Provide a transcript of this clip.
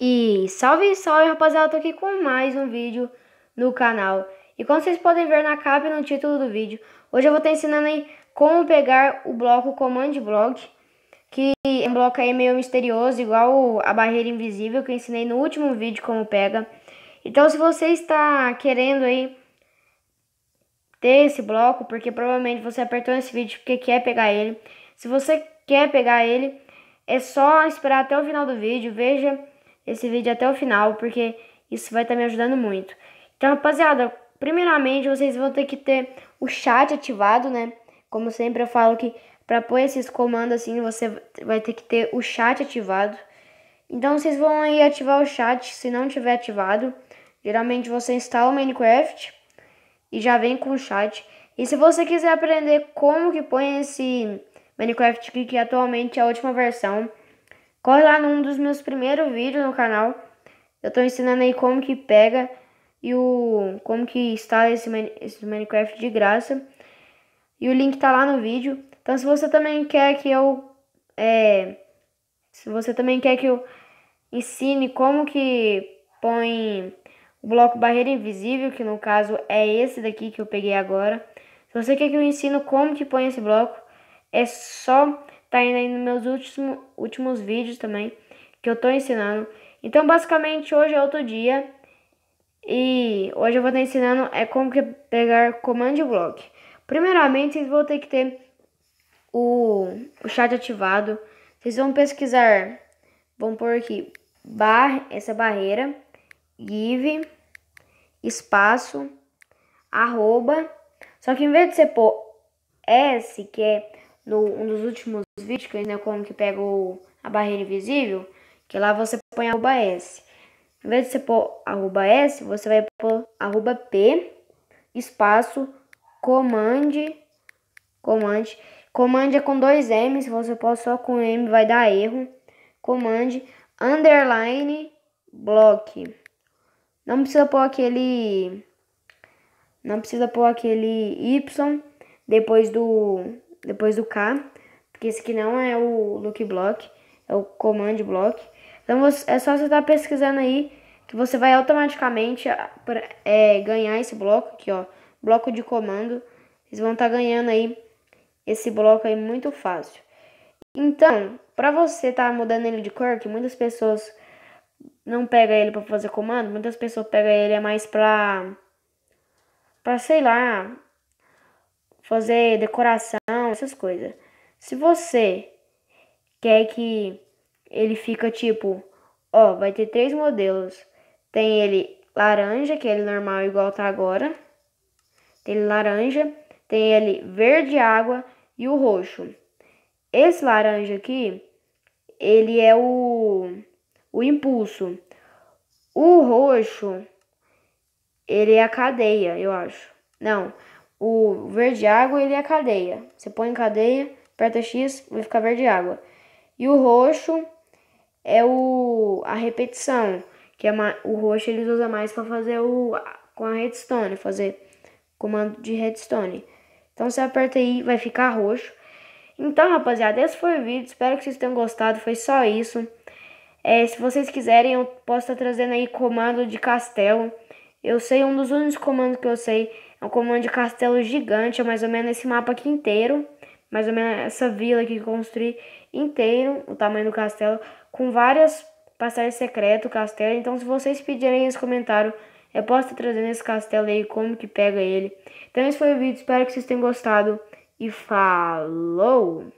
E salve, salve rapaziada, tô aqui com mais um vídeo no canal. E como vocês podem ver na capa e no título do vídeo, hoje eu vou estar ensinando aí como pegar o bloco Command Block, que é um bloco aí meio misterioso, igual a barreira invisível que eu ensinei no último vídeo como pega. Então se você está querendo aí ter esse bloco, porque provavelmente você apertou nesse vídeo porque quer pegar ele. Se você quer pegar ele, é só esperar até o final do vídeo, veja esse vídeo até o final, porque isso vai estar tá me ajudando muito. Então, rapaziada, primeiramente vocês vão ter que ter o chat ativado, né? Como sempre eu falo que para pôr esses comandos assim, você vai ter que ter o chat ativado. Então vocês vão aí ativar o chat se não tiver ativado. Geralmente você instala o Minecraft e já vem com o chat. E se você quiser aprender como que põe esse Minecraft aqui, que atualmente é a última versão, Corre lá num dos meus primeiros vídeos no canal. Eu tô ensinando aí como que pega e o como que instala esse, esse Minecraft de graça. E o link tá lá no vídeo. Então se você também quer que eu é, se você também quer que eu ensine como que põe o bloco barreira invisível, que no caso é esse daqui que eu peguei agora. Se você quer que eu ensino como que põe esse bloco, é só tá indo aí nos meus últimos, últimos vídeos também, que eu tô ensinando. Então, basicamente, hoje é outro dia e hoje eu vou estar ensinando é como que pegar comando block. Primeiramente, vocês vão ter que ter o, o chat ativado. Vocês vão pesquisar, vão pôr aqui, bar, essa barreira, give, espaço, arroba. Só que em vez de você pôr S, que é no um dos últimos vídeos, que eu né, como que pega o, a barreira invisível, que lá você põe arroba S. Em vez de você pôr arroba S, você vai pôr arroba P, espaço, comande, comande. Comande é com dois M, se você pôr só com M vai dar erro. Comande, underline, block. Não precisa pôr aquele... Não precisa pôr aquele Y depois do, depois do K, porque esse aqui não é o look block, é o command block. Então você, é só você estar tá pesquisando aí que você vai automaticamente ah, é, ganhar esse bloco aqui, ó, bloco de comando. Vocês vão estar tá ganhando aí esse bloco aí muito fácil. Então, para você estar tá mudando ele de cor, que muitas pessoas não pegam ele para fazer comando, muitas pessoas pegam ele é mais para para sei lá, fazer decoração essas coisas. Se você quer que ele fica tipo, ó, vai ter três modelos. Tem ele laranja, que é ele normal igual tá agora. Tem ele laranja, tem ele verde água e o roxo. Esse laranja aqui, ele é o, o impulso. O roxo, ele é a cadeia, eu acho. Não, o verde água ele é cadeia. Você põe em cadeia, aperta X, vai ficar verde água. E o roxo é o a repetição, que é uma, o roxo eles usam mais para fazer o com a redstone, fazer comando de redstone. Então você aperta aí, vai ficar roxo. Então, rapaziada, esse foi o vídeo. Espero que vocês tenham gostado. Foi só isso. É, se vocês quiserem, eu posso estar trazendo aí comando de castelo. Eu sei um dos únicos comandos que eu sei é um comando de castelo gigante, é mais ou menos esse mapa aqui inteiro, mais ou menos essa vila que construí inteiro, o tamanho do castelo, com várias passagens secretas, o castelo. Então, se vocês pedirem esse comentário, eu posso estar trazendo esse castelo aí, como que pega ele. Então, esse foi o vídeo, espero que vocês tenham gostado e falou!